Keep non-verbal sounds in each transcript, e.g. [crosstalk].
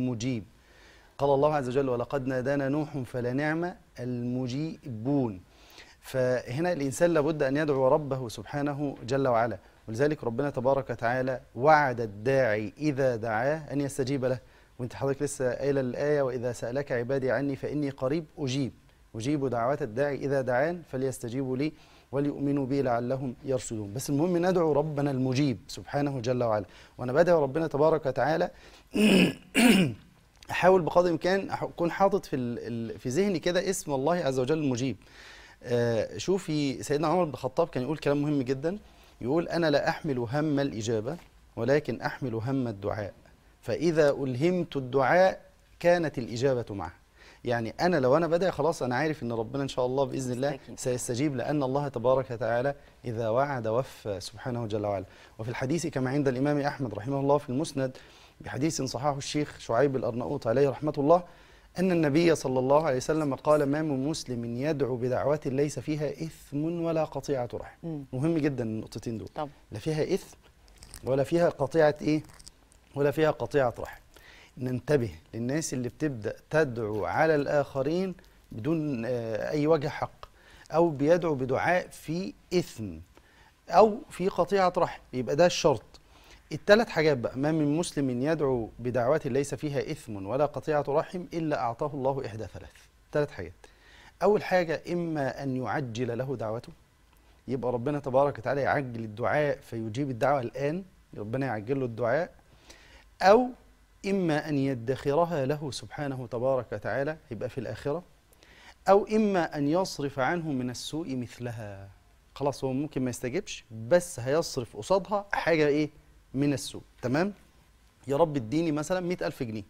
مجيب قال الله عز وجل ولقد نادانا نوح فلنعم المجيبون فهنا الإنسان لابد أن يدعو ربه سبحانه جل وعلا ولذلك ربنا تبارك وتعالى وعد الداعي إذا دعاه أن يستجيب له وانت حضرتك لسه قايله الآية وإذا سألك عبادي عني فإني قريب أجيب أجيب دعوات الداعي إذا دعان فليستجيبوا لي وليؤمنوا به لعلهم يرشدون بس المهم ندعو ربنا المجيب سبحانه جل وعلا وانا بدعو ربنا تبارك وتعالى [coughs] احاول بقدر الامكان اكون حاطط في في ذهني كده اسم الله عز وجل المجيب آه، شوفي سيدنا عمر بن الخطاب كان يقول كلام مهم جدا يقول انا لا احمل هم الاجابه ولكن احمل هم الدعاء فاذا الهمت الدعاء كانت الاجابه معه يعني انا لو انا بدأ خلاص انا عارف ان ربنا ان شاء الله باذن الله سيستجيب لان الله تبارك وتعالى اذا وعد وفى سبحانه جل وعلا وفي الحديث كما عند الامام احمد رحمه الله في المسند بحديث صححه الشيخ شعيب الارناؤوط عليه رحمه الله أن النبي صلى الله عليه وسلم قال ما من مسلم يدعو بدعوة ليس فيها إثم ولا قطيعة رحم مهم جدا النقطتين دول طب. لا فيها إثم ولا فيها قطيعة إيه ولا فيها قطيعة رحم ننتبه للناس اللي بتبدأ تدعو على الآخرين بدون آه، أي وجه حق أو بيدعو بدعاء في إثم أو في قطيعة رحم يبقى ده الشرط الثلاث حاجات بقى ما من مسلم يدعو بدعوة ليس فيها إثم ولا قطيعة رحم إلا أعطاه الله إحدى ثلاث ثلاث حاجات أول حاجة إما أن يعجل له دعوته يبقى ربنا تبارك وتعالى يعجل الدعاء فيجيب الدعوة الآن ربنا يعجل له الدعاء أو إما أن يدخرها له سبحانه تبارك وتعالى يبقى في الآخرة أو إما أن يصرف عنه من السوء مثلها خلاص هو ممكن ما يستجبش بس هيصرف قصادها حاجة إيه من السوء تمام يا رب اديني مثلا 100000 جنيه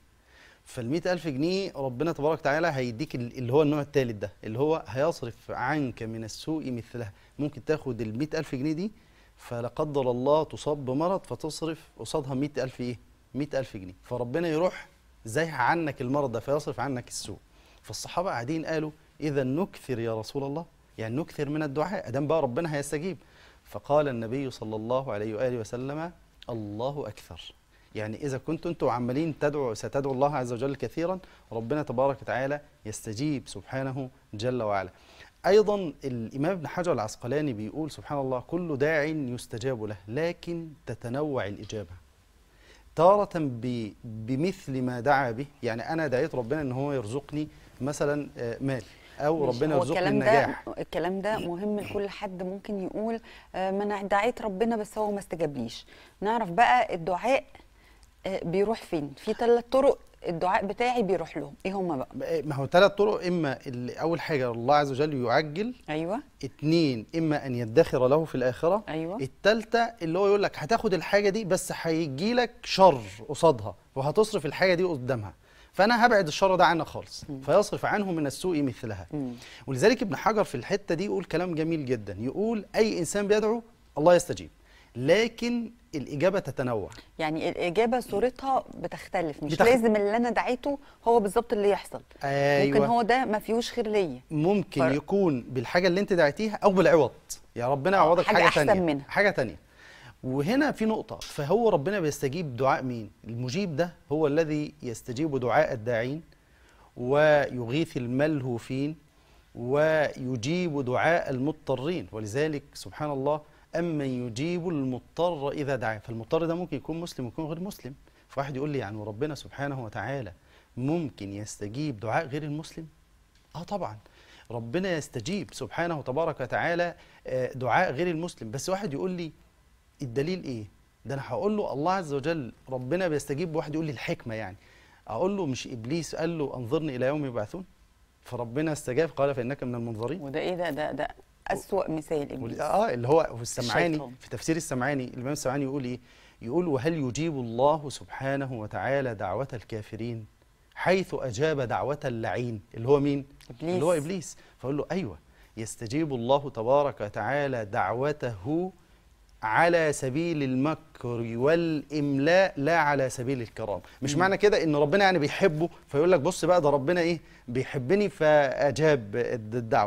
فال ألف جنيه ربنا تبارك وتعالى هيديك اللي هو النوع الثالث ده اللي هو هيصرف عنك من السوء مثلها ممكن تاخد ال ألف جنيه دي فلا قدر الله تصاب بمرض فتصرف قصادها 100000 إيه 100000 جنيه فربنا يروح زايح عنك المرض ده فيصرف عنك السوء فالصحابه قاعدين قالوا اذا نكثر يا رسول الله يعني نكثر من الدعاء ادام بقى ربنا هيستجيب فقال النبي صلى الله عليه واله وسلم الله اكثر يعني اذا كنتم انتم عمالين تدعوا ستدعو الله عز وجل كثيرا ربنا تبارك وتعالى يستجيب سبحانه جل وعلا ايضا الامام ابن حجر العسقلاني بيقول سبحان الله كل داع يستجاب له لكن تتنوع الاجابه تارة بمثل ما دعا به يعني أنا دعيت ربنا إن هو يرزقني مثلا آه، مال او ربنا يرزقني النجاح ده الكلام ده مهم لكل حد ممكن يقول آه، ما انا دعيت ربنا بس هو ما استجابليش نعرف بقى الدعاء آه، بيروح فين في ثلاث طرق الدعاء بتاعي بيروح لهم ايه هما بقى إيه، ما هو ثلاث طرق اما اول حاجه الله عز وجل يعجل ايوه اتنين اما ان يدخر له في الاخره ايوه الثالثه اللي هو يقول لك هتاخد الحاجه دي بس هيجي لك شر قصادها وهتصرف الحاجه دي قدامها فانا هبعد الشر ده عنها خالص م. فيصرف عنه من السوء مثلها م. ولذلك ابن حجر في الحته دي يقول كلام جميل جدا يقول اي انسان بيدعو الله يستجيب لكن الاجابه تتنوع يعني الاجابه صورتها بتختلف مش بتخ... لازم اللي انا دعيته هو بالظبط اللي يحصل أيوة. ممكن هو ده ما فيهوش خير ليا ممكن فر... يكون بالحاجه اللي انت دعيتيها او بالعوض يا ربنا يعوضك حاجه, حاجة أحسن منها. حاجه تانية وهنا في نقطة فهو ربنا بيستجيب دعاء مين؟ المجيب ده هو الذي يستجيب دعاء الداعين ويغيث الملهوفين ويجيب دعاء المضطرين ولذلك سبحان الله أمن يجيب المضطر إذا دعاه فالمضطر ده ممكن يكون مسلم ويكون غير مسلم فواحد يقول لي يعني ربنا سبحانه وتعالى ممكن يستجيب دعاء غير المسلم آه طبعا ربنا يستجيب سبحانه وتبارك وتعالى آه، دعاء غير المسلم بس واحد يقول لي الدليل إيه ده أنا هقول له الله عز وجل ربنا بيستجيب واحد يقول لي الحكمة يعني أقول له مش إبليس قال له أنظرني إلى يوم يبعثون فربنا استجاب قال فإنك من المنظرين وده إيه ده ده ده أسوأ مثال اه اللي هو في السمعاني الشيطان. في تفسير السمعاني الإمام السمعاني يقول إيه؟ يقول وهل يجيب الله سبحانه وتعالى دعوة الكافرين حيث أجاب دعوة اللعين اللي هو مين؟ إبليس اللي هو إبليس فأقول له أيوه يستجيب الله تبارك وتعالى دعوته على سبيل المكر والإملاء لا على سبيل الكرام مش م. معنى كده إن ربنا يعني بيحبه فيقول لك بص بقى ده ربنا إيه بيحبني فأجاب الدعوة